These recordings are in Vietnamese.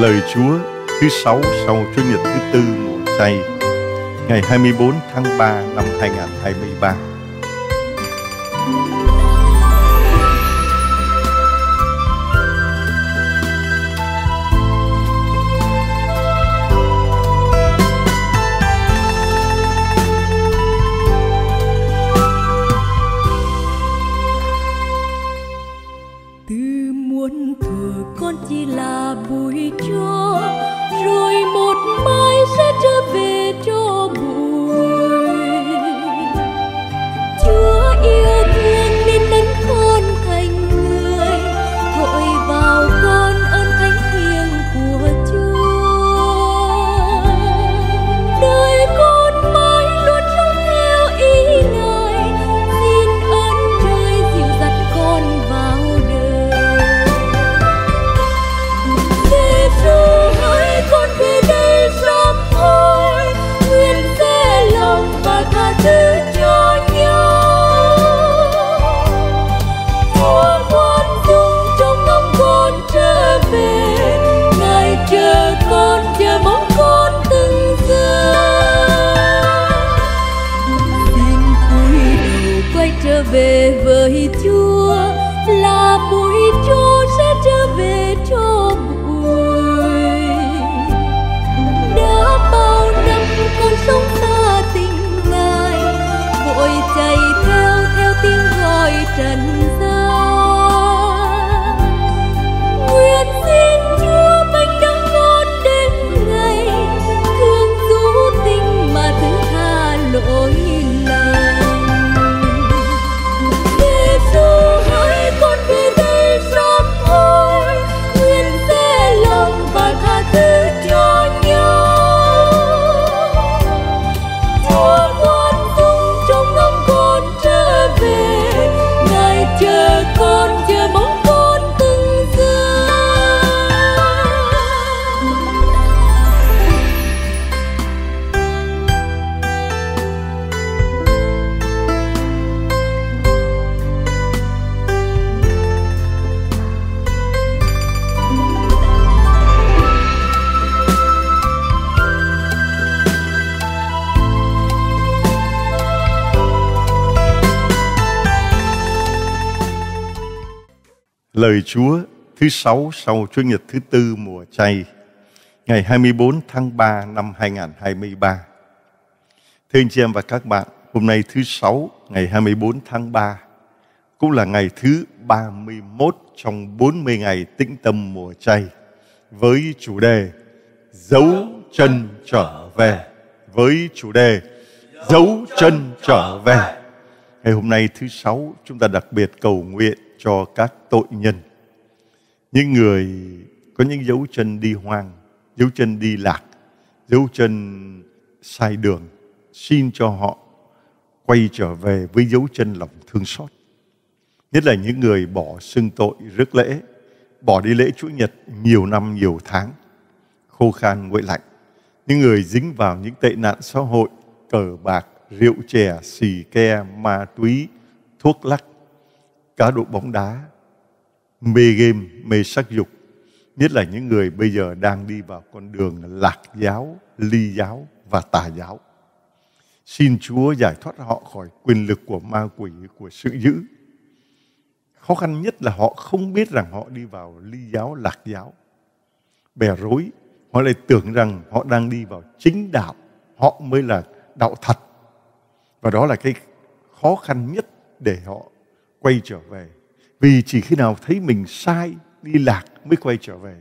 Lời Chúa thứ sáu sau Chúa nhật thứ tư mùa chay ngày 24 tháng 3 năm 2023. day. Lời Chúa thứ sáu sau Chúa Nhật thứ tư mùa chay ngày 24 tháng 3 năm 2023. Thưa anh chị em và các bạn, hôm nay thứ sáu ngày 24 tháng 3 cũng là ngày thứ 31 trong 40 ngày tĩnh tâm mùa chay với chủ đề dấu chân trở về với chủ đề dấu chân trở về ngày hôm nay thứ sáu chúng ta đặc biệt cầu nguyện cho các tội nhân. Những người có những dấu chân đi hoang, dấu chân đi lạc, dấu chân sai đường, xin cho họ quay trở về với dấu chân lòng thương xót. Nhất là những người bỏ xưng tội rước lễ, bỏ đi lễ Chủ nhật nhiều năm nhiều tháng, khô khan nguội lạnh. Những người dính vào những tệ nạn xã hội, cờ bạc, rượu chè, xì ke, ma túy, thuốc lắc, cá độ bóng đá, mê game, mê sắc dục. Nhất là những người bây giờ đang đi vào con đường lạc giáo, ly giáo và tà giáo. Xin Chúa giải thoát họ khỏi quyền lực của ma quỷ, của sự dữ. Khó khăn nhất là họ không biết rằng họ đi vào ly giáo, lạc giáo. Bè rối, họ lại tưởng rằng họ đang đi vào chính đạo. Họ mới là đạo thật. Và đó là cái khó khăn nhất để họ quay trở về. Vì chỉ khi nào thấy mình sai, đi lạc mới quay trở về.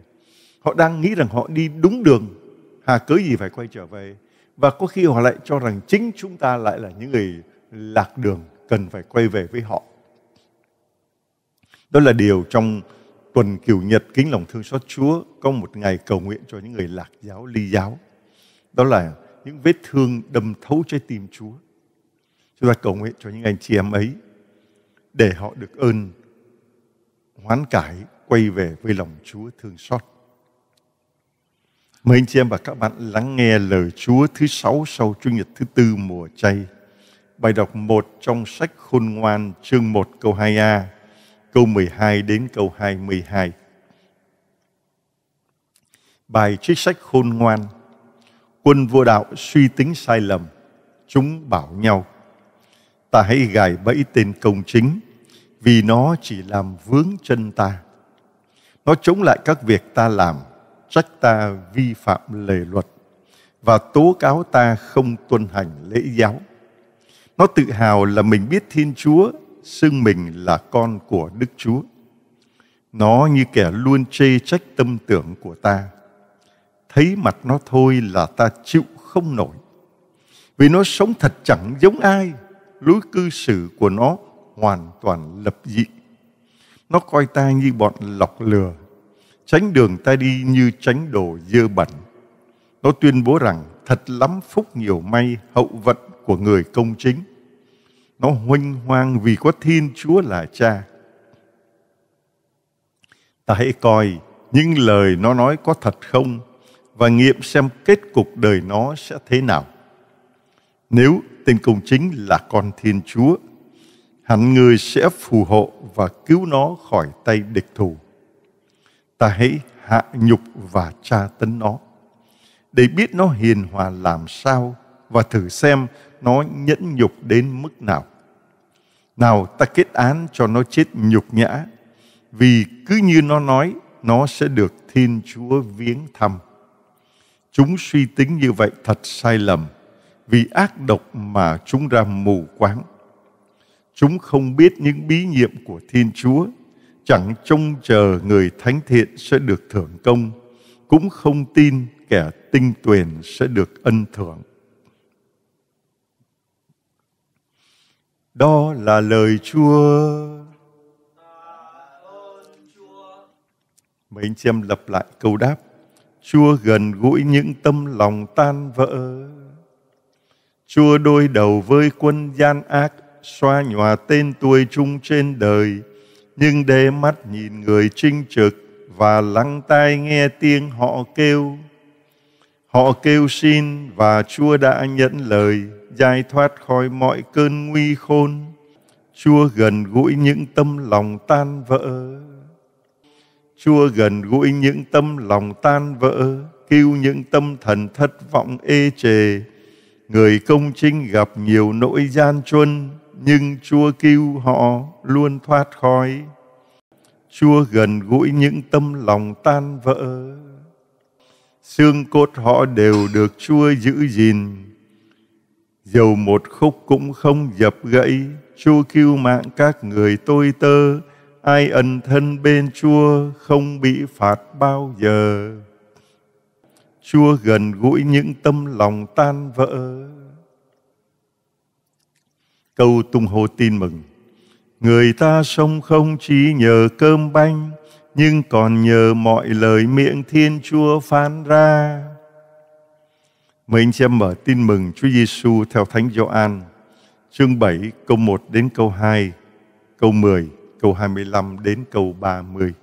Họ đang nghĩ rằng họ đi đúng đường, hà cớ gì phải quay trở về. Và có khi họ lại cho rằng chính chúng ta lại là những người lạc đường, cần phải quay về với họ. Đó là điều trong tuần kiều nhật kính lòng thương xót Chúa có một ngày cầu nguyện cho những người lạc giáo, ly giáo. Đó là những vết thương đâm thấu trái tim Chúa. Chúng ta cầu nguyện cho những anh chị em ấy để họ được ơn hoán cải quay về với lòng Chúa thương xót. Mời anh chị em và các bạn lắng nghe lời Chúa thứ sáu sau Chủ nhật thứ tư mùa chay. Bài đọc một trong sách Khôn ngoan chương 1 câu 2a, câu 12 đến câu 22. Bài trích sách Khôn ngoan Quân vua đạo suy tính sai lầm, chúng bảo nhau ta hãy gài bẫy tên công chính vì nó chỉ làm vướng chân ta. Nó chống lại các việc ta làm, trách ta vi phạm lề luật và tố cáo ta không tuân hành lễ giáo. Nó tự hào là mình biết Thiên Chúa, xưng mình là con của Đức Chúa. Nó như kẻ luôn chê trách tâm tưởng của ta. Thấy mặt nó thôi là ta chịu không nổi. Vì nó sống thật chẳng giống ai, lối cư xử của nó hoàn toàn lập dị. Nó coi ta như bọn lọc lừa, tránh đường ta đi như tránh đồ dơ bẩn. Nó tuyên bố rằng thật lắm phúc nhiều may hậu vận của người công chính. Nó hoanh hoang vì có Thiên Chúa là cha. Ta hãy coi những lời nó nói có thật không và nghiệm xem kết cục đời nó sẽ thế nào. Nếu tên công chính là con Thiên Chúa. Hẳn người sẽ phù hộ và cứu nó khỏi tay địch thù. Ta hãy hạ nhục và tra tấn nó, để biết nó hiền hòa làm sao và thử xem nó nhẫn nhục đến mức nào. Nào ta kết án cho nó chết nhục nhã, vì cứ như nó nói, nó sẽ được Thiên Chúa viếng thăm. Chúng suy tính như vậy thật sai lầm – vì ác độc mà chúng ra mù quáng. Chúng không biết những bí nhiệm của Thiên Chúa, chẳng trông chờ người thánh thiện sẽ được thưởng công, cũng không tin kẻ tinh tuyền sẽ được ân thưởng. Đó là lời Chúa. Mấy anh chị em lặp lại câu đáp. Chúa gần gũi những tâm lòng tan vỡ. Chúa đôi đầu với quân gian ác, xoa nhòa tên tuổi chung trên đời, nhưng để mắt nhìn người trinh trực và lắng tai nghe tiếng họ kêu. Họ kêu xin và Chúa đã nhận lời, giải thoát khỏi mọi cơn nguy khôn. Chúa gần gũi những tâm lòng tan vỡ. Chúa gần gũi những tâm lòng tan vỡ, cứu những tâm thần thất vọng ê chề, Người công trinh gặp nhiều nỗi gian truân, nhưng Chúa cứu họ luôn thoát khói Chúa gần gũi những tâm lòng tan vỡ. Xương cốt họ đều được Chúa giữ gìn. Dầu một khúc cũng không dập gãy, Chúa cứu mạng các người tôi tơ, ai ẩn thân bên Chúa không bị phạt bao giờ. Chúa gần gũi những tâm lòng tan vỡ. Câu tung hô tin mừng Người ta sống không chỉ nhờ cơm banh Nhưng còn nhờ mọi lời miệng Thiên Chúa phán ra Mời anh chị em mở tin mừng Chúa Giêsu theo Thánh Gioan chương 7 câu 1 đến câu 2, câu 10, câu 25 đến câu 30.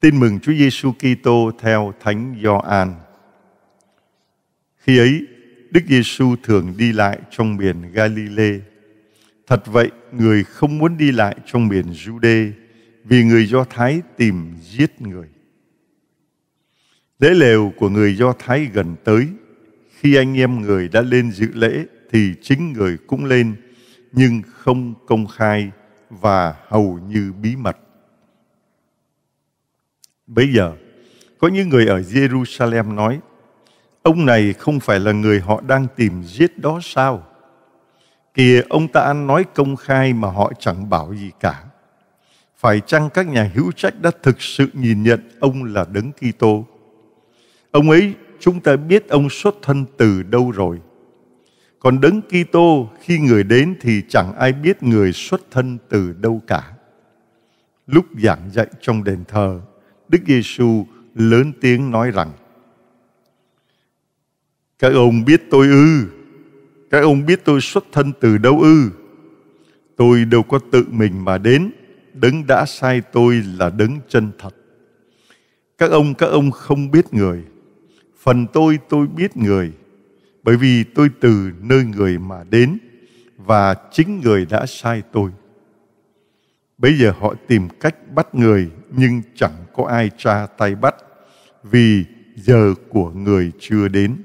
Tin mừng Chúa Giêsu Kitô theo Thánh Gioan. Khi ấy, Đức Giêsu thường đi lại trong miền Galile. Thật vậy, người không muốn đi lại trong miền Jude vì người Do Thái tìm giết người. Lễ lều của người Do Thái gần tới, khi anh em người đã lên dự lễ thì chính người cũng lên nhưng không công khai và hầu như bí mật Bây giờ, có những người ở Jerusalem nói, ông này không phải là người họ đang tìm giết đó sao? Kìa ông ta ăn nói công khai mà họ chẳng bảo gì cả. Phải chăng các nhà hữu trách đã thực sự nhìn nhận ông là đấng Kitô? Ông ấy chúng ta biết ông xuất thân từ đâu rồi. Còn đấng Kitô khi người đến thì chẳng ai biết người xuất thân từ đâu cả. Lúc giảng dạy trong đền thờ, Đức Giêsu lớn tiếng nói rằng: Các ông biết tôi ư? Các ông biết tôi xuất thân từ đâu ư? Tôi đâu có tự mình mà đến, đấng đã sai tôi là đấng chân thật. Các ông các ông không biết người, phần tôi tôi biết người, bởi vì tôi từ nơi người mà đến và chính người đã sai tôi. Bây giờ họ tìm cách bắt người nhưng chẳng có ai tra tay bắt vì giờ của người chưa đến.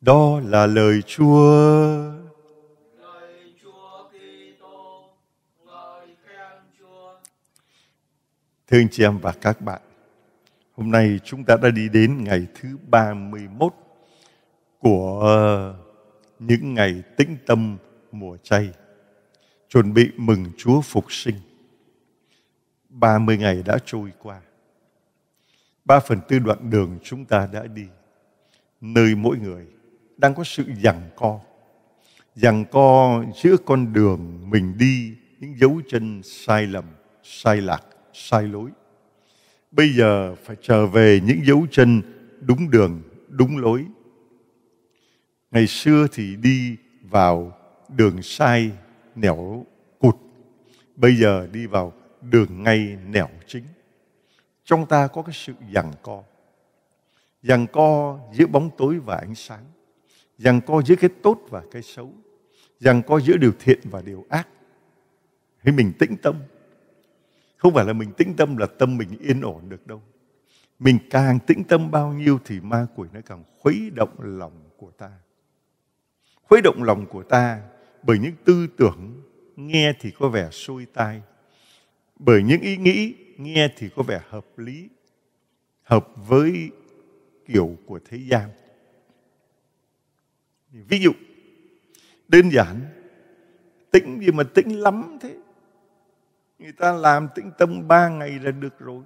Đó là lời Chúa. Lời Chúa Kitô, ngợi khen Chúa. Thưa anh chị em và các bạn, hôm nay chúng ta đã đi đến ngày thứ 31 của những ngày tĩnh tâm mùa chay chuẩn bị mừng Chúa phục sinh. 30 ngày đã trôi qua. 3 phần tư đoạn đường chúng ta đã đi. Nơi mỗi người đang có sự giằng co. Giằng co giữa con đường mình đi những dấu chân sai lầm, sai lạc, sai lối. Bây giờ phải trở về những dấu chân đúng đường, đúng lối. Ngày xưa thì đi vào đường sai nẻo cụt bây giờ đi vào đường ngay nẻo chính trong ta có cái sự giằng co giằng co giữa bóng tối và ánh sáng giằng co giữa cái tốt và cái xấu giằng co giữa điều thiện và điều ác thì mình tĩnh tâm không phải là mình tĩnh tâm là tâm mình yên ổn được đâu mình càng tĩnh tâm bao nhiêu thì ma quỷ nó càng khuấy động lòng của ta khuấy động lòng của ta bởi những tư tưởng nghe thì có vẻ xuôi tai, bởi những ý nghĩ nghe thì có vẻ hợp lý, hợp với kiểu của thế gian. Ví dụ, đơn giản, tĩnh gì mà tĩnh lắm thế. Người ta làm tĩnh tâm ba ngày là được rồi.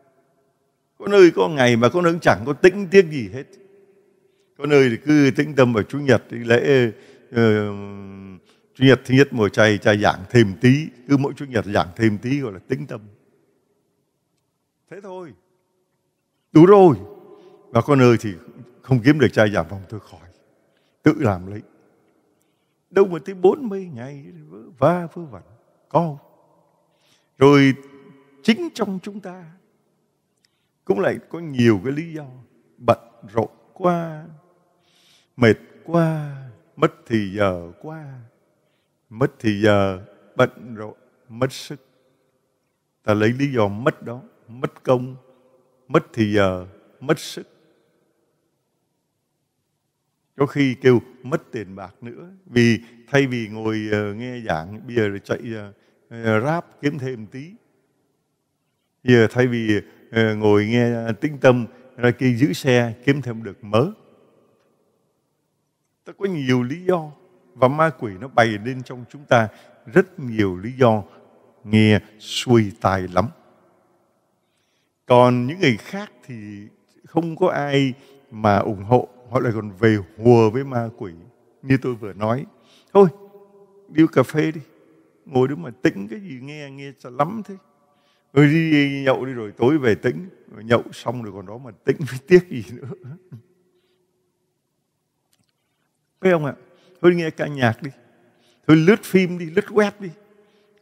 Có nơi có ngày mà có nơi chẳng có tĩnh tiếc gì hết. Có nơi thì cứ tĩnh tâm vào Chủ nhật, lễ ờ, Chủ nhật thứ nhất mùa chay cha giảng thêm tí, cứ mỗi chủ nhật giảng thêm tí gọi là tính tâm. Thế thôi, đủ rồi. Và con ơi thì không kiếm được cha giảng vòng tôi khỏi, tự làm lấy. Đâu mà tới 40 ngày vớ va vớ vẩn, có Rồi chính trong chúng ta cũng lại có nhiều cái lý do bận rộn quá, mệt quá, mất thì giờ quá, mất thì giờ bận rộn mất sức ta lấy lý do mất đó mất công mất thì giờ mất sức có khi kêu mất tiền bạc nữa vì thay vì ngồi ờ, nghe giảng bây giờ chạy uh, ờ, ờ, ráp kiếm thêm tí bây giờ thay vì ngồi nghe tĩnh tâm ra kia giữ xe kiếm thêm được mớ ta có nhiều lý do và ma quỷ nó bày lên trong chúng ta rất nhiều lý do nghe xuôi tai lắm. Còn những người khác thì không có ai mà ủng hộ, họ lại còn về hùa với ma quỷ như tôi vừa nói. Thôi, đi cà phê đi, ngồi đứng mà tĩnh cái gì nghe, nghe cho lắm thế. Rồi đi nhậu đi rồi tối về tĩnh, nhậu xong rồi còn đó mà tĩnh với tiếc gì nữa. Phải không ạ? thôi nghe ca nhạc đi thôi lướt phim đi lướt web đi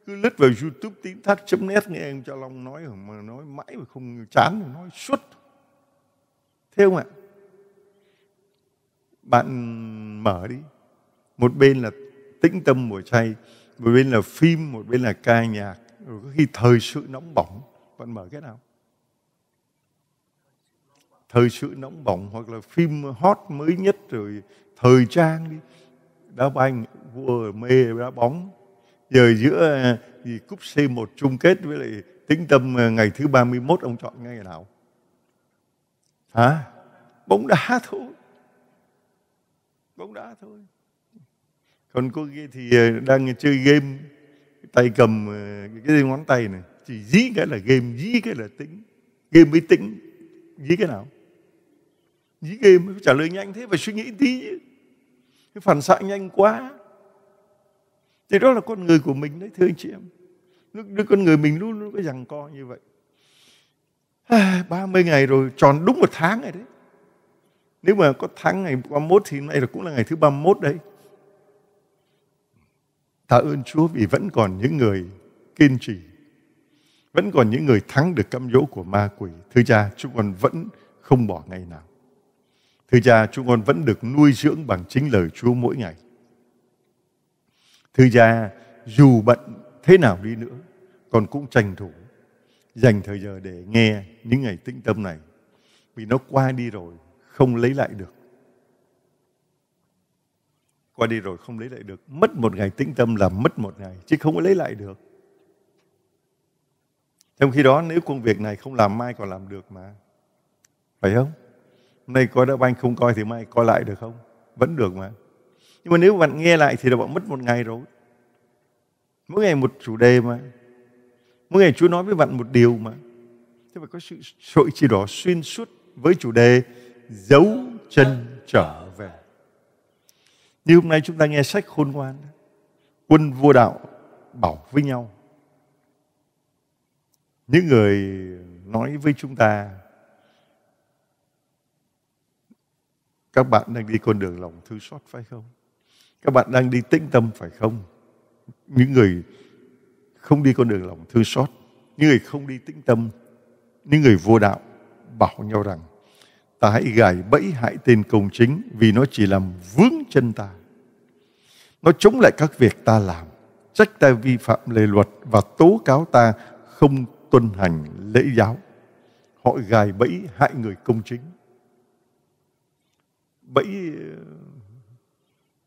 cứ lướt vào youtube tiếng thác chấm nét nghe em cho long nói mà nói mãi mà không chán mà nói suốt thế không ạ bạn mở đi một bên là tĩnh tâm buổi chay một bên là phim một bên là ca nhạc rồi có khi thời sự nóng bỏng bạn mở cái nào thời sự nóng bỏng hoặc là phim hot mới nhất rồi thời trang đi đá banh vua mê đá bóng giờ giữa à, thì cúp C1 chung kết với lại tính tâm à, ngày thứ 31 ông chọn ngày nào hả bóng đá thôi bóng đá thôi còn cô kia thì à, đang chơi game tay cầm cái ngón tay này chỉ dí cái là game dí cái là tính game với tính dí cái nào dí game trả lời nhanh thế phải suy nghĩ tí chứ cái phản xạ nhanh quá thì đó là con người của mình đấy thưa anh chị em lúc đứa con người mình luôn luôn có rằng co như vậy 30 à, ngày rồi tròn đúng một tháng rồi đấy nếu mà có tháng ngày 31 thì nay là cũng là ngày thứ 31 đấy tạ ơn Chúa vì vẫn còn những người kiên trì vẫn còn những người thắng được cám dỗ của ma quỷ. Thưa cha, chúng con vẫn không bỏ ngày nào. Thưa cha, chúng con vẫn được nuôi dưỡng bằng chính lời Chúa mỗi ngày. Thưa cha, dù bận thế nào đi nữa, con cũng tranh thủ dành thời giờ để nghe những ngày tĩnh tâm này vì nó qua đi rồi không lấy lại được qua đi rồi không lấy lại được mất một ngày tĩnh tâm là mất một ngày chứ không có lấy lại được trong khi đó nếu công việc này không làm mai còn làm được mà phải không nay coi đã banh không coi thì mai coi lại được không vẫn được mà nhưng mà nếu bạn nghe lại thì là bạn mất một ngày rồi mỗi ngày một chủ đề mà mỗi ngày Chúa nói với bạn một điều mà thế phải có sự sội chỉ đỏ xuyên suốt với chủ đề dấu chân trở về như hôm nay chúng ta nghe sách khôn ngoan quân vua đạo bảo với nhau những người nói với chúng ta Các bạn đang đi con đường lòng thư xót phải không? Các bạn đang đi tĩnh tâm phải không? Những người không đi con đường lòng thư xót, những người không đi tĩnh tâm, những người vô đạo bảo nhau rằng ta hãy gài bẫy hại tên công chính vì nó chỉ làm vướng chân ta. Nó chống lại các việc ta làm, trách ta vi phạm lề luật và tố cáo ta không tuân hành lễ giáo. Họ gài bẫy hại người công chính bẫy ờ,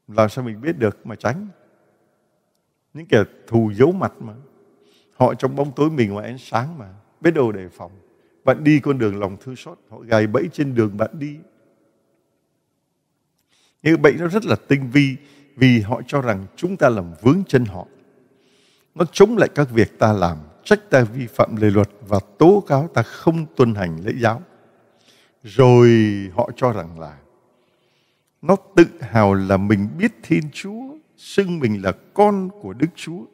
làm sao mình biết được mà tránh những kẻ thù giấu mặt mà họ trong bóng tối mình ngoài ánh sáng mà biết đâu đề phòng bạn đi con đường lòng thương xót họ gài bẫy trên đường bạn đi những bẫy nó rất là tinh vi vì họ cho rằng chúng ta làm vướng chân họ nó chống lại các việc ta làm trách ta vi phạm lề luật và tố cáo ta không tuân hành lễ giáo rồi họ cho rằng là nó tự hào là mình biết Thiên Chúa, xưng mình là con của Đức Chúa.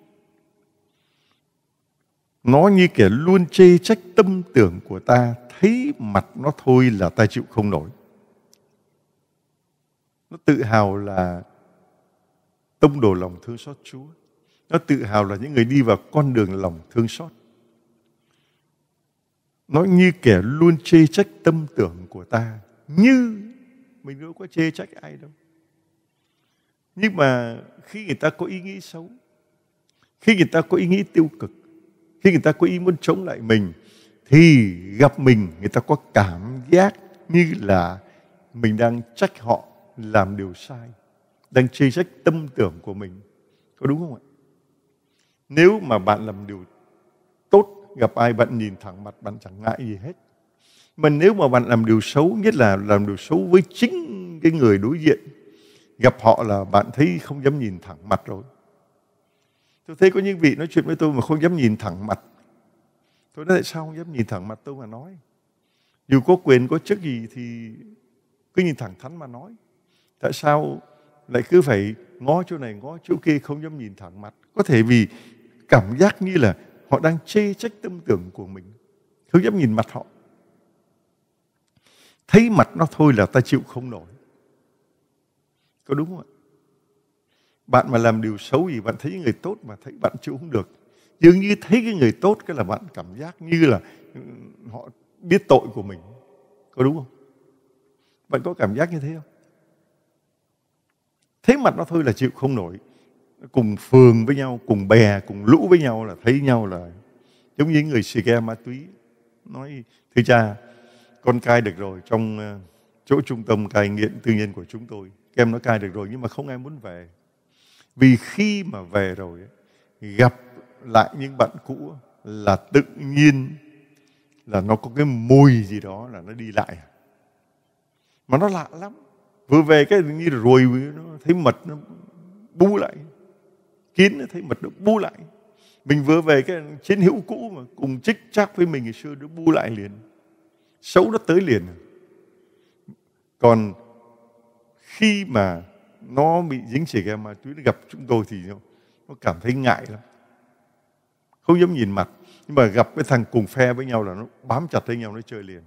Nó như kẻ luôn chê trách tâm tưởng của ta, thấy mặt nó thôi là ta chịu không nổi. Nó tự hào là tông đồ lòng thương xót Chúa. Nó tự hào là những người đi vào con đường lòng thương xót. Nó như kẻ luôn chê trách tâm tưởng của ta, như mình đâu có chê trách ai đâu nhưng mà khi người ta có ý nghĩ xấu khi người ta có ý nghĩ tiêu cực khi người ta có ý muốn chống lại mình thì gặp mình người ta có cảm giác như là mình đang trách họ làm điều sai đang chê trách tâm tưởng của mình có đúng không ạ nếu mà bạn làm điều tốt gặp ai bạn nhìn thẳng mặt bạn chẳng ngại gì hết mình nếu mà bạn làm điều xấu, nhất là làm điều xấu với chính cái người đối diện, gặp họ là bạn thấy không dám nhìn thẳng mặt rồi. Tôi thấy có những vị nói chuyện với tôi mà không dám nhìn thẳng mặt. Tôi nói tại sao không dám nhìn thẳng mặt tôi mà nói. Dù có quyền, có chức gì thì cứ nhìn thẳng thắn mà nói. Tại sao lại cứ phải ngó chỗ này, ngó chỗ kia, không dám nhìn thẳng mặt. Có thể vì cảm giác như là họ đang chê trách tâm tưởng của mình. Không dám nhìn mặt họ thấy mặt nó thôi là ta chịu không nổi có đúng không ạ bạn mà làm điều xấu gì bạn thấy người tốt mà thấy bạn chịu không được dường như thấy cái người tốt cái là bạn cảm giác như là ừ, họ biết tội của mình có đúng không bạn có cảm giác như thế không Thấy mặt nó thôi là chịu không nổi cùng phường với nhau cùng bè cùng lũ với nhau là thấy nhau là giống như người xì ke ma túy nói thưa cha con cai được rồi trong ờ, chỗ trung tâm cai nghiện tư nhân của chúng tôi các em nó cai được rồi nhưng mà không ai muốn về vì khi mà về rồi gặp lại những bạn cũ là tự nhiên là nó có cái mùi gì đó là nó đi lại mà nó lạ lắm vừa về cái như rồi nó thấy mật nó bu lại kín nó thấy mật nó bu lại mình vừa về cái chiến hữu cũ mà cùng trích chắc với mình ngày xưa nó bu lại liền xấu nó tới liền còn khi mà nó bị dính chì gam mà túy nó gặp chúng tôi thì nó, cảm thấy ngại lắm không dám nhìn mặt nhưng mà gặp cái thằng cùng phe với nhau là nó bám chặt với nhau nó chơi liền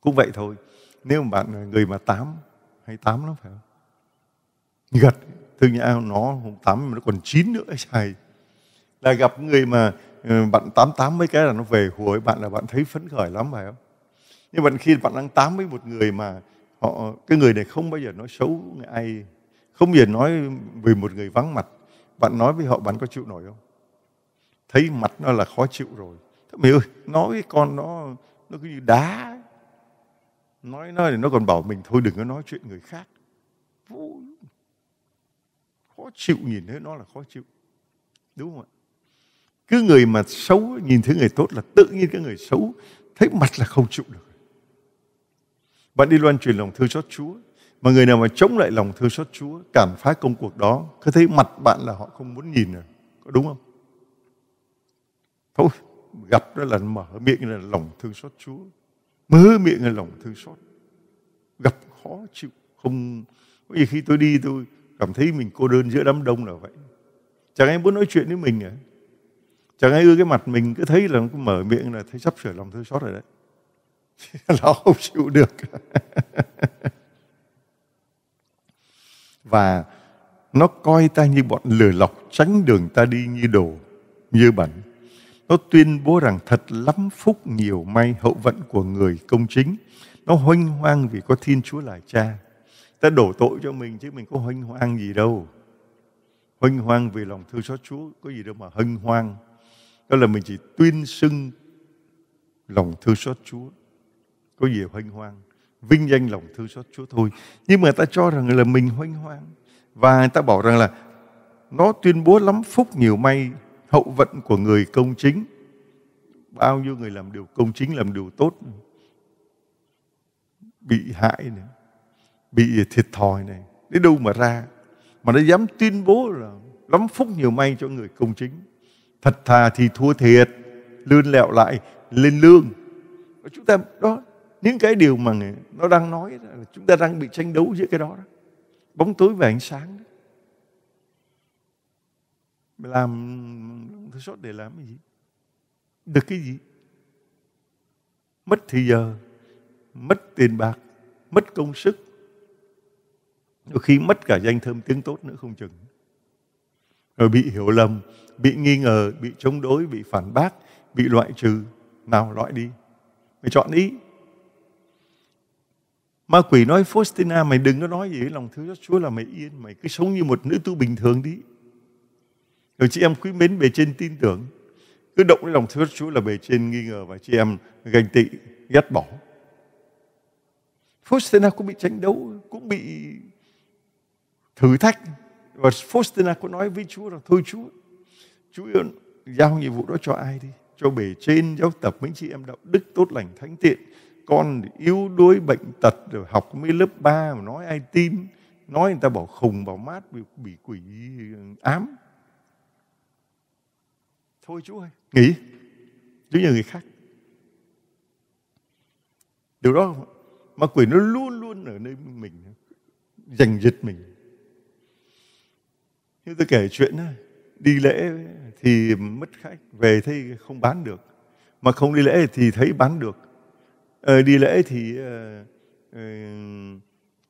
cũng vậy thôi nếu mà bạn người mà tám hay tám lắm phải không gật thương nhau nó không tám mà nó còn chín nữa sai là gặp người mà Ừ, bạn 88 mấy cái là nó về hồi bạn là bạn thấy phấn khởi lắm phải không? Nhưng bạn khi bạn đang tám với một người mà họ cái người này không bao giờ nói xấu ai, không bao giờ nói về một người vắng mặt, bạn nói với họ bạn có chịu nổi không? Thấy mặt nó là khó chịu rồi. Thế mày ơi, nói với con nó nó cứ như đá. Nói nó thì nó còn bảo mình thôi đừng có nói chuyện người khác. khó chịu nhìn thấy nó là khó chịu. Đúng không ạ? cứ người mà xấu nhìn thấy người tốt là tự nhiên cái người xấu thấy mặt là không chịu được bạn đi loan truyền lòng thương xót Chúa mà người nào mà chống lại lòng thương xót Chúa cảm phá công cuộc đó cứ thấy mặt bạn là họ không muốn nhìn nữa, có đúng không thôi gặp đó là mở miệng là lòng thương xót Chúa mở miệng là lòng thương xót gặp khó chịu không có khi tôi đi tôi cảm thấy mình cô đơn giữa đám đông là vậy chẳng ai muốn nói chuyện với mình nữa chẳng ai ưa cái mặt mình cứ thấy là nó cứ mở miệng là thấy sắp sửa lòng thương xót rồi đấy nó không chịu được và nó coi ta như bọn lừa lọc tránh đường ta đi như đồ như bẩn nó tuyên bố rằng thật lắm phúc nhiều may hậu vận của người công chính nó hoanh hoang vì có thiên chúa là cha ta đổ tội cho mình chứ mình có hoanh hoang gì đâu hoanh hoang vì lòng thương xót chúa có gì đâu mà hân hoang đó là mình chỉ tuyên xưng lòng thương xót Chúa. Có gì hoanh hoang, vinh danh lòng thương xót Chúa thôi. Nhưng mà người ta cho rằng là mình hoanh hoang. Và người ta bảo rằng là nó tuyên bố lắm phúc nhiều may hậu vận của người công chính. Bao nhiêu người làm điều công chính, làm điều tốt. Bị hại này, bị thiệt thòi này. Đến đâu mà ra. Mà nó dám tuyên bố là lắm phúc nhiều may cho người công chính thật thà thì thua thiệt lươn lẹo lại lên lương và chúng ta đó những cái điều mà nó đang nói là chúng ta đang bị tranh đấu giữa cái đó, đó. bóng tối và ánh sáng đó. làm thứ sốt để làm cái gì được cái gì mất thì giờ mất tiền bạc mất công sức đôi khi mất cả danh thơm tiếng tốt nữa không chừng rồi bị hiểu lầm bị nghi ngờ, bị chống đối, bị phản bác, bị loại trừ, nào loại đi. Mày chọn ý. Ma quỷ nói, Faustina, mày đừng có nói gì với lòng thương xót Chúa là mày yên, mày cứ sống như một nữ tu bình thường đi. Rồi chị em quý mến bề trên tin tưởng, cứ động đến lòng thương xót Chúa là bề trên nghi ngờ và chị em ganh tị, ghét bỏ. Faustina cũng bị tranh đấu, cũng bị thử thách. Và Faustina cũng nói với Chúa là thôi Chúa, Chúa giao nhiệm vụ đó cho ai đi? Cho bề trên giáo tập mấy chị em đạo đức tốt lành thánh thiện. Con yếu đuối bệnh tật rồi học mấy lớp 3 mà nói ai tin. Nói người ta bảo khùng bảo mát bị, bị quỷ ừ, ám. Thôi chú ơi, nghỉ. Chú như người khác. Điều đó mà quỷ nó luôn luôn ở nơi mình giành giật mình. Như tôi kể chuyện này, đi lễ thì mất khách về thấy không bán được mà không đi lễ thì thấy bán được ờ, đi lễ thì uh, uh,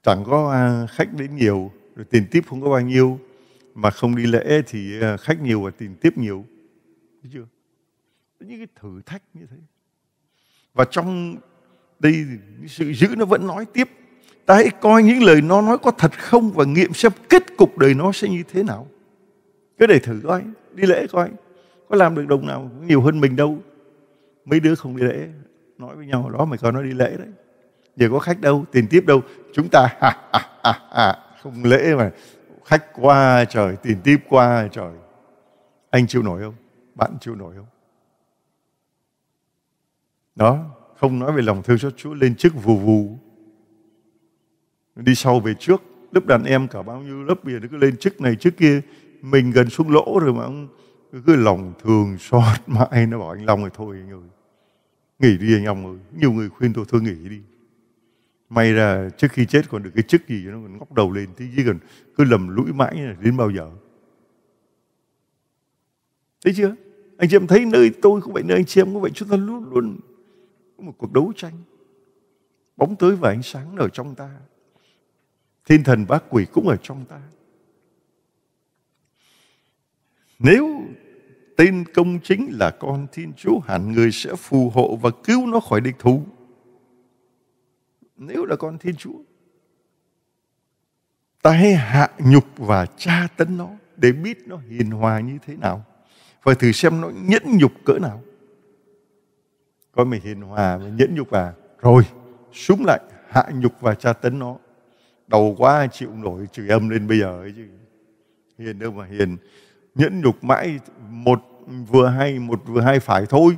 chẳng có à, khách đến nhiều rồi tiền tiếp không có bao nhiêu mà không đi lễ thì ờ, khách nhiều và tiền tiếp nhiều Thấy chưa những cái thử thách như thế và trong đây sự giữ nó vẫn nói tiếp ta hãy coi những lời nó nói có thật không và nghiệm xem kết cục đời nó sẽ như thế nào cứ để thử coi đi lễ coi có làm được đồng nào nhiều hơn mình đâu mấy đứa không đi lễ nói với nhau đó mày con nó đi lễ đấy giờ có khách đâu tiền tiếp đâu chúng ta à, à, à, à, không lễ mà khách qua trời tiền tiếp qua trời anh chịu nổi không bạn chịu nổi không đó không nói về lòng thương xót chúa lên chức vù vù đi sau về trước lớp đàn em cả bao nhiêu lớp bìa nó cứ lên chức này chức kia mình gần xuống lỗ rồi mà ông cứ lòng thường xót mãi nó bảo anh Long rồi thôi anh ơi nghỉ đi anh Long ơi nhiều người khuyên tôi thôi nghỉ đi may là trước khi chết còn được cái chức gì nó còn ngóc đầu lên thế chứ còn cứ lầm lũi mãi đến bao giờ thấy chưa anh chị em thấy nơi tôi cũng vậy nơi anh chị em cũng vậy chúng ta luôn luôn có một cuộc đấu tranh bóng tối và ánh sáng ở trong ta thiên thần bác quỷ cũng ở trong ta nếu tên công chính là con Thiên Chúa hẳn người sẽ phù hộ và cứu nó khỏi địch thù. Nếu là con Thiên Chúa, ta hãy hạ nhục và tra tấn nó để biết nó hiền hòa như thế nào và thử xem nó nhẫn nhục cỡ nào. Con mày hiền hòa và nhẫn nhục à? Rồi, súng lại, hạ nhục và tra tấn nó. Đầu quá chịu nổi chửi âm lên bây giờ ấy chứ. Hiền đâu mà hiền nhẫn nhục mãi một vừa hay một vừa hai phải thôi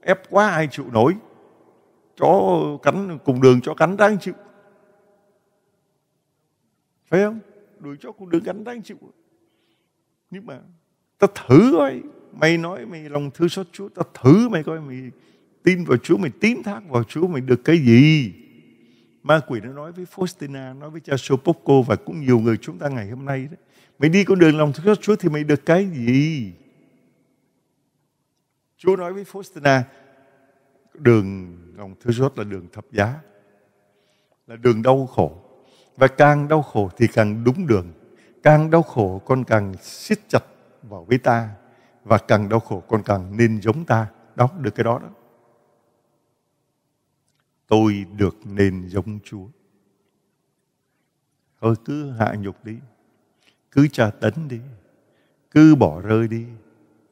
ép quá ai chịu nổi chó cắn cùng đường chó cắn đang chịu phải không đuổi chó cùng đường cắn đang chịu nhưng mà ta thử coi mày nói mày lòng thư xót chúa ta thử mày coi mày tin vào chúa mày tín thác vào chúa mày được cái gì ma quỷ nó nói với Faustina nói với cha Sopoco và cũng nhiều người chúng ta ngày hôm nay đấy mày đi con đường lòng thương Chúa thì mày được cái gì? Chúa nói với Faustina, đường lòng thương Chúa là đường thập giá, là đường đau khổ. Và càng đau khổ thì càng đúng đường. Càng đau khổ con càng siết chặt vào với ta. Và càng đau khổ con càng nên giống ta. Đó, được cái đó đó. Tôi được nên giống Chúa. Thôi cứ hạ nhục đi cứ tra tấn đi cứ bỏ rơi đi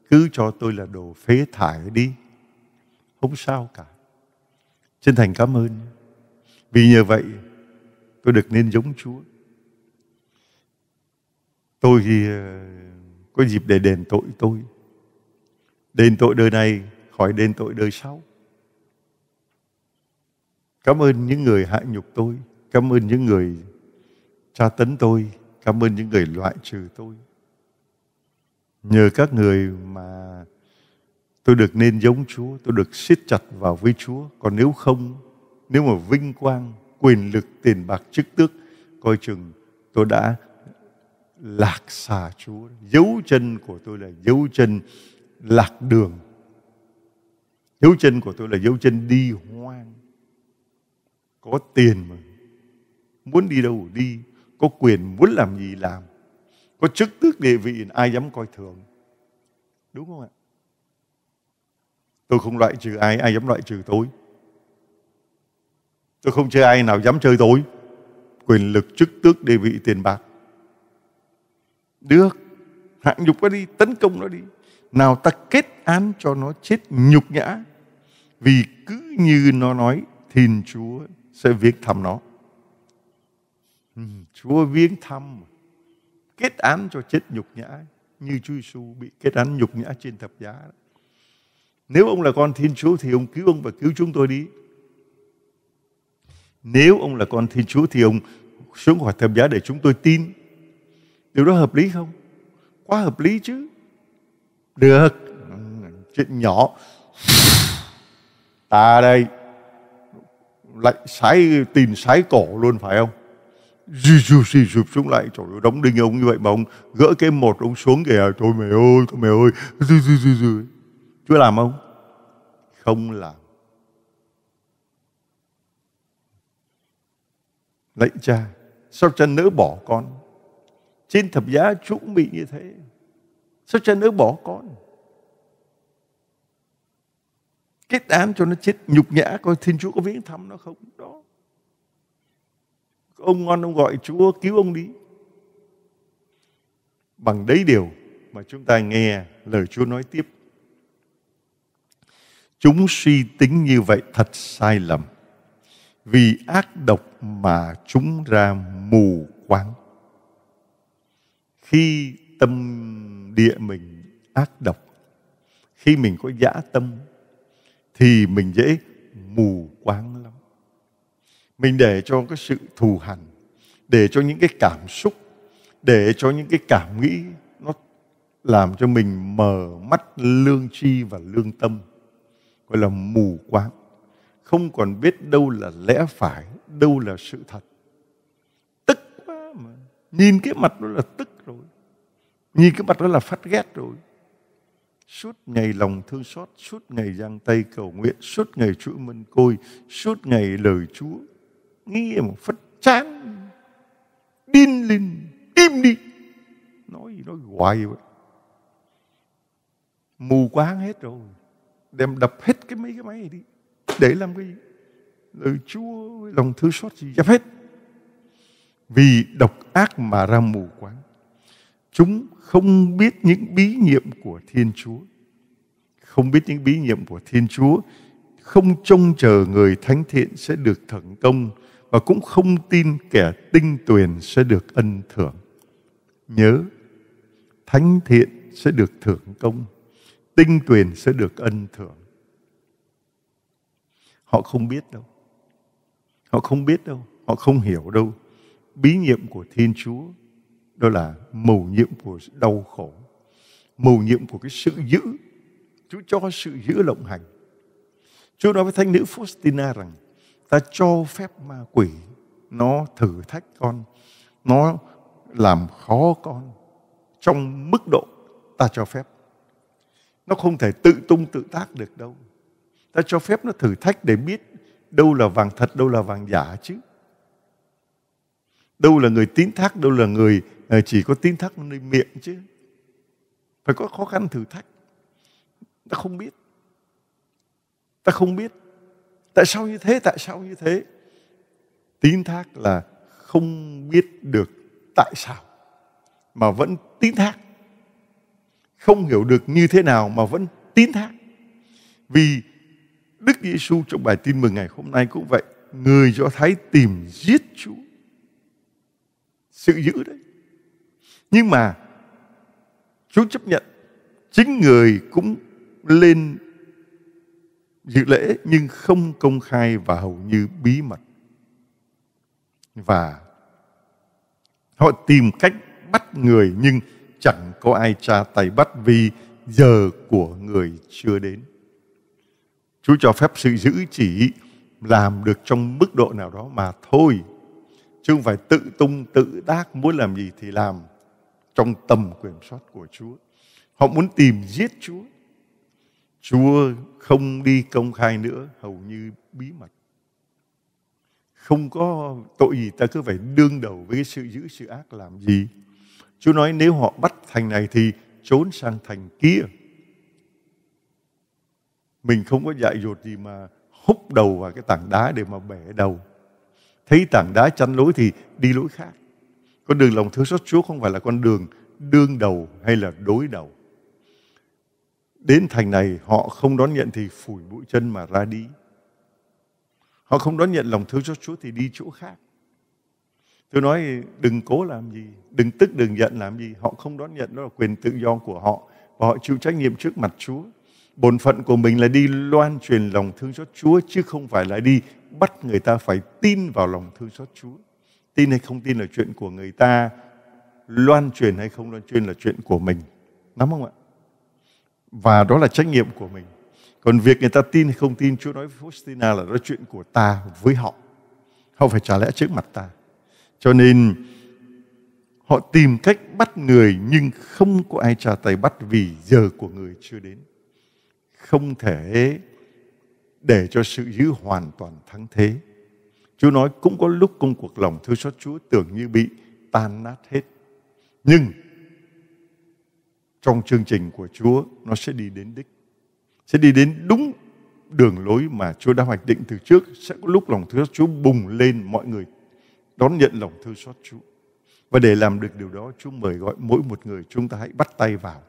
cứ cho tôi là đồ phế thải đi không sao cả chân thành cảm ơn vì nhờ vậy tôi được nên giống chúa tôi thì ờ, có dịp để đền tội tôi đền tội đời này khỏi đền tội đời sau cảm ơn những người hạ nhục tôi cảm ơn những người tra tấn tôi Cảm ơn những người loại trừ tôi. Nhờ các người mà tôi được nên giống Chúa, tôi được siết chặt vào với Chúa. Còn nếu không, nếu mà vinh quang, quyền lực, tiền bạc, chức tước, coi chừng tôi đã lạc xà Chúa. Dấu chân của tôi là dấu chân lạc đường. Dấu chân của tôi là dấu chân đi hoang. Có tiền mà. Muốn đi đâu đi có quyền muốn làm gì làm, có chức tước địa vị ai dám coi thường. Đúng không ạ? Tôi không loại trừ ai, ai dám loại trừ tôi. Tôi không chơi ai nào dám chơi tôi. Quyền lực, chức tước, địa vị, tiền bạc. Được, hạ nhục nó đi, tấn công nó đi. Nào ta kết án cho nó chết nhục nhã. Vì cứ như nó nói, Thiên Chúa sẽ viết thăm nó. Ừ, Chúa viếng thăm kết án cho chết nhục nhã như Chúa Giêsu bị kết án nhục nhã trên thập giá. Nếu ông là con Thiên Chúa thì ông cứu ông và cứu chúng tôi đi. Nếu ông là con Thiên Chúa thì ông xuống khỏi thập giá để chúng tôi tin. Điều đó hợp lý không? Quá hợp lý chứ. Được. Chuyện nhỏ. Ta đây. Lại sái tìm sái cổ luôn phải không? Xì xì xì sụp xuống lại Trời đóng đinh ông như vậy mà ông gỡ cái một ông xuống kìa Thôi mày ơi, thôi mày ơi xì xì xì xì. Chúa làm không? Không làm Lạy cha Sao cha nỡ bỏ con Trên thập giá chuẩn bị như thế Sao cha nỡ bỏ con Kết án cho nó chết nhục nhã Coi Thiên Chúa có viếng thăm nó không Đó ông ngon ông gọi chúa cứu ông đi bằng đấy điều mà chúng ta nghe lời chúa nói tiếp chúng suy tính như vậy thật sai lầm vì ác độc mà chúng ra mù quáng khi tâm địa mình ác độc khi mình có dã tâm thì mình dễ mù quáng mình để cho cái sự thù hằn để cho những cái cảm xúc để cho những cái cảm nghĩ nó làm cho mình mờ mắt lương tri và lương tâm gọi là mù quáng không còn biết đâu là lẽ phải đâu là sự thật tức quá mà nhìn cái mặt nó là tức rồi nhìn cái mặt nó là phát ghét rồi suốt ngày lòng thương xót suốt ngày giang tay cầu nguyện suốt ngày chuỗi mân côi suốt ngày lời chúa nghe một phát chán điên lên im đi nói gì nói hoài vậy mù quáng hết rồi đem đập hết cái mấy cái máy này đi để làm cái lời chúa lòng thứ xót gì dập hết vì độc ác mà ra mù quáng chúng không biết những bí nhiệm của thiên chúa không biết những bí nhiệm của thiên chúa không trông chờ người thánh thiện sẽ được thần công và cũng không tin kẻ tinh tuyền sẽ được ân thưởng. Nhớ, thánh thiện sẽ được thưởng công, tinh tuyền sẽ được ân thưởng. Họ không biết đâu. Họ không biết đâu, họ không hiểu đâu. Bí nhiệm của Thiên Chúa đó là mầu nhiệm của đau khổ, mầu nhiệm của cái sự giữ. Chúa cho sự giữ lộng hành. Chúa nói với thánh nữ Faustina rằng ta cho phép ma quỷ nó thử thách con nó làm khó con trong mức độ ta cho phép nó không thể tự tung tự tác được đâu ta cho phép nó thử thách để biết đâu là vàng thật đâu là vàng giả chứ đâu là người tín thác đâu là người ờ, chỉ có tín thác nơi miệng chứ phải có khó khăn thử thách ta không biết ta không biết tại sao như thế tại sao như thế tín thác là không biết được tại sao mà vẫn tín thác không hiểu được như thế nào mà vẫn tín thác vì Đức Giêsu trong bài tin mừng ngày hôm nay cũng vậy người Do Thái tìm giết Chúa sự dữ đấy nhưng mà Chúa chấp nhận chính người cũng lên dự lễ nhưng không công khai và hầu như bí mật. Và họ tìm cách bắt người nhưng chẳng có ai tra tay bắt vì giờ của người chưa đến. Chúa cho phép sự giữ chỉ làm được trong mức độ nào đó mà thôi. Chứ không phải tự tung tự tác muốn làm gì thì làm trong tầm quyền soát của Chúa. Họ muốn tìm giết Chúa Chúa không đi công khai nữa, hầu như bí mật. Không có tội gì ta cứ phải đương đầu với cái sự giữ sự ác làm gì. Chúa nói nếu họ bắt thành này thì trốn sang thành kia. Mình không có dạy dột gì mà húc đầu vào cái tảng đá để mà bẻ đầu. Thấy tảng đá chăn lối thì đi lối khác. Con đường lòng thương xót Chúa không phải là con đường đương đầu hay là đối đầu Đến thành này họ không đón nhận thì phủi bụi chân mà ra đi. Họ không đón nhận lòng thương cho Chúa thì đi chỗ khác. Tôi nói đừng cố làm gì, đừng tức đừng giận làm gì. Họ không đón nhận, đó là quyền tự do của họ. Và họ chịu trách nhiệm trước mặt Chúa. Bổn phận của mình là đi loan truyền lòng thương xót Chúa chứ không phải là đi bắt người ta phải tin vào lòng thương xót Chúa. Tin hay không tin là chuyện của người ta, loan truyền hay không loan truyền là chuyện của mình. Nắm không ạ? và đó là trách nhiệm của mình còn việc người ta tin hay không tin chúa nói với Faustina là đó chuyện của ta với họ không phải trả lẽ trước mặt ta cho nên họ tìm cách bắt người nhưng không có ai trả tay bắt vì giờ của người chưa đến không thể để cho sự giữ hoàn toàn thắng thế chúa nói cũng có lúc công cuộc lòng thư xót chúa tưởng như bị tan nát hết nhưng trong chương trình của Chúa nó sẽ đi đến đích. Sẽ đi đến đúng đường lối mà Chúa đã hoạch định từ trước. Sẽ có lúc lòng thương xót Chúa bùng lên mọi người đón nhận lòng thương xót Chúa. Và để làm được điều đó, Chúa mời gọi mỗi một người chúng ta hãy bắt tay vào.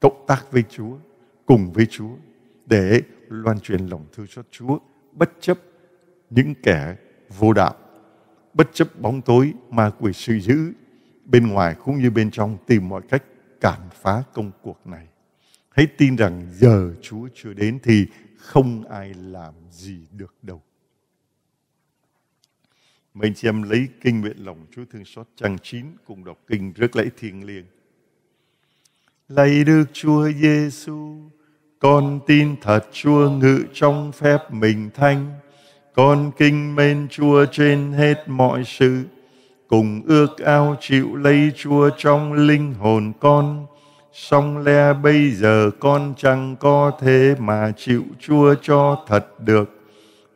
Cộng tác với Chúa, cùng với Chúa để loan truyền lòng thương xót Chúa bất chấp những kẻ vô đạo, bất chấp bóng tối ma quỷ sự giữ bên ngoài cũng như bên trong tìm mọi cách cản phá công cuộc này. Hãy tin rằng giờ Chúa chưa đến thì không ai làm gì được đâu. Mình anh chị em lấy kinh nguyện lòng Chúa Thương Xót trang 9 cùng đọc kinh rước lễ thiêng liêng. Lạy Đức Chúa Giêsu, con tin thật Chúa ngự trong phép mình thanh, con kinh mến Chúa trên hết mọi sự cùng ước ao chịu lấy Chúa trong linh hồn con. Song le bây giờ con chẳng có thế mà chịu chua cho thật được.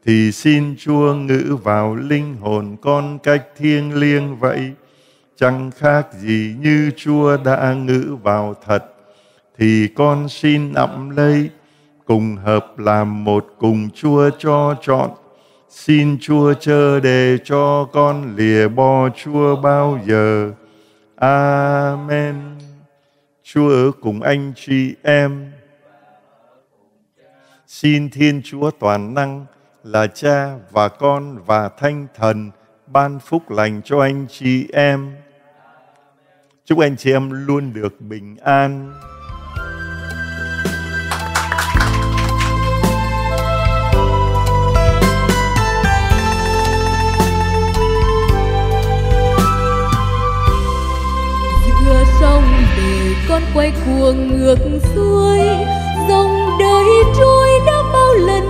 Thì xin Chúa ngữ vào linh hồn con cách thiêng liêng vậy. Chẳng khác gì như Chúa đã ngữ vào thật. Thì con xin ậm lấy cùng hợp làm một cùng chua cho trọn Xin Chúa chờ để cho con lìa bỏ Chúa bao giờ. Amen. Chúa ở cùng anh chị em. Xin Thiên Chúa toàn năng là Cha và Con và Thanh Thần ban phúc lành cho anh chị em. Chúc anh chị em luôn được bình an. con quay cuồng ngược xuôi dòng đời trôi đã bao lần